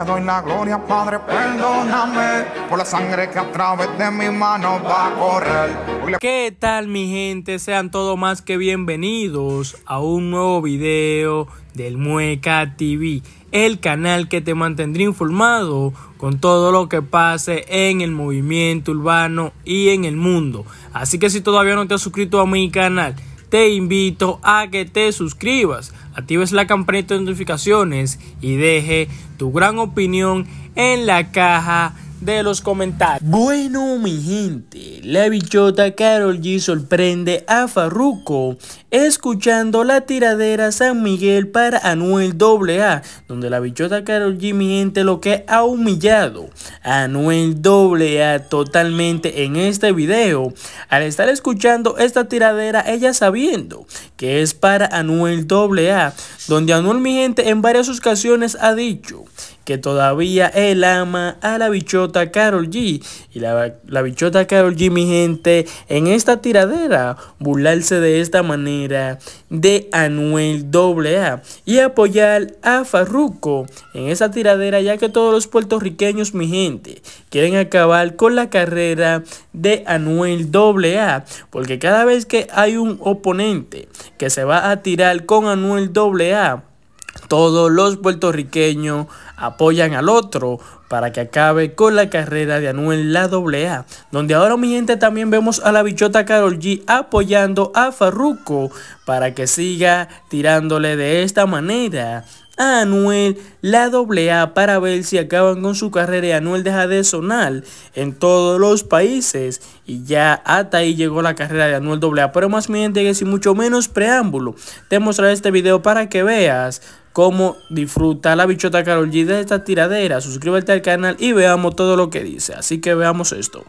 la gloria, Padre, perdóname por la sangre que va ¿Qué tal, mi gente? Sean todos más que bienvenidos a un nuevo video del Mueca TV, el canal que te mantendrá informado con todo lo que pase en el movimiento urbano y en el mundo. Así que si todavía no te has suscrito a mi canal, te invito a que te suscribas, actives la campanita de notificaciones y deje tu gran opinión en la caja de los comentarios. Bueno, mi gente, la bichota Carol G sorprende a Farruco escuchando la tiradera San Miguel para Anuel AA, donde la bichota Carol G, mi gente, lo que ha humillado a Anuel AA totalmente en este video. Al estar escuchando esta tiradera, ella sabiendo que es para Anuel AA, donde Anuel, mi gente, en varias ocasiones ha dicho que todavía él ama a la bichota Carol G. Y la, la bichota Carol G, mi gente, en esta tiradera, burlarse de esta manera de Anuel AA y apoyar a Farruco en esa tiradera, ya que todos los puertorriqueños, mi gente, quieren acabar con la carrera de Anuel AA, porque cada vez que hay un oponente que se va a tirar con Anuel AA, todos los puertorriqueños apoyan al otro para que acabe con la carrera de Anuel la AA, donde ahora mi gente también vemos a la bichota Carol G apoyando a Farruko para que siga tirándole de esta manera. Anuel la AA para ver si acaban con su carrera y Anuel deja de sonar en todos los países. Y ya hasta ahí llegó la carrera de Anuel AA. Pero más bien que sin mucho menos preámbulo, te mostraré este video para que veas cómo disfruta la bichota Carol G de esta tiradera. Suscríbete al canal y veamos todo lo que dice. Así que veamos esto.